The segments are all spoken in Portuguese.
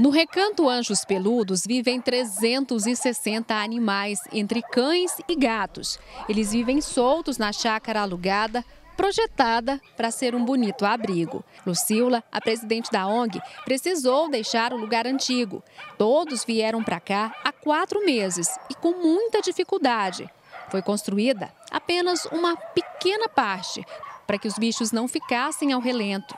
No recanto Anjos Peludos vivem 360 animais, entre cães e gatos. Eles vivem soltos na chácara alugada, projetada para ser um bonito abrigo. Lucila, a presidente da ONG, precisou deixar o lugar antigo. Todos vieram para cá há quatro meses e com muita dificuldade. Foi construída apenas uma pequena parte para que os bichos não ficassem ao relento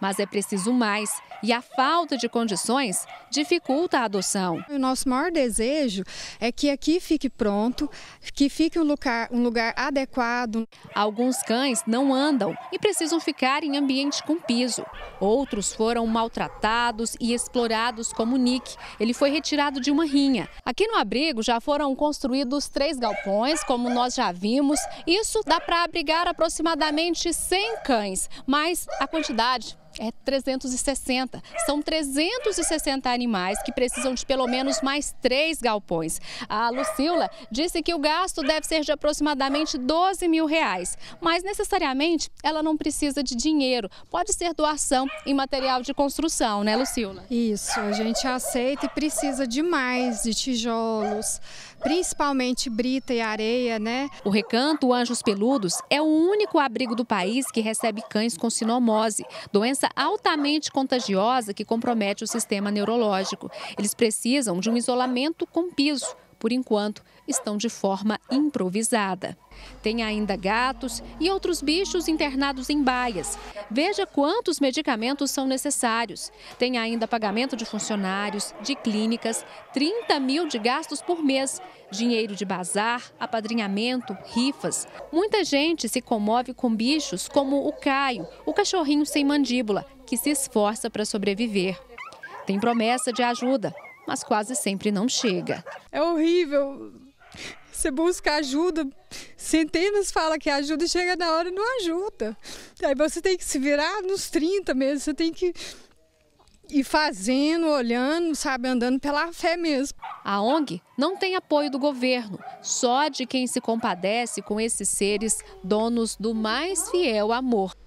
mas é preciso mais e a falta de condições dificulta a adoção. O nosso maior desejo é que aqui fique pronto, que fique um lugar, um lugar adequado. Alguns cães não andam e precisam ficar em ambiente com piso. Outros foram maltratados e explorados, como Nick. Ele foi retirado de uma rinha. Aqui no abrigo já foram construídos três galpões, como nós já vimos. Isso dá para abrigar aproximadamente 100 cães, mas a quantidade é 360. São 360 animais que precisam de pelo menos mais três galpões. A Lucila disse que o gasto deve ser de aproximadamente 12 mil reais. Mas necessariamente ela não precisa de dinheiro. Pode ser doação em material de construção, né, Lucila? Isso, a gente aceita e precisa de mais, de tijolos, principalmente brita e areia, né? O recanto Anjos Peludos é o único abrigo do país que recebe cães com sinomose, doença doença altamente contagiosa que compromete o sistema neurológico. Eles precisam de um isolamento com piso por enquanto, estão de forma improvisada. Tem ainda gatos e outros bichos internados em baias. Veja quantos medicamentos são necessários. Tem ainda pagamento de funcionários, de clínicas, 30 mil de gastos por mês, dinheiro de bazar, apadrinhamento, rifas. Muita gente se comove com bichos como o Caio, o cachorrinho sem mandíbula, que se esforça para sobreviver. Tem promessa de ajuda, mas quase sempre não chega. É horrível. Você busca ajuda, centenas fala que ajuda e chega na hora e não ajuda. Aí você tem que se virar nos 30 mesmo, você tem que ir fazendo, olhando, sabe, andando pela fé mesmo. A ONG não tem apoio do governo, só de quem se compadece com esses seres, donos do mais fiel amor.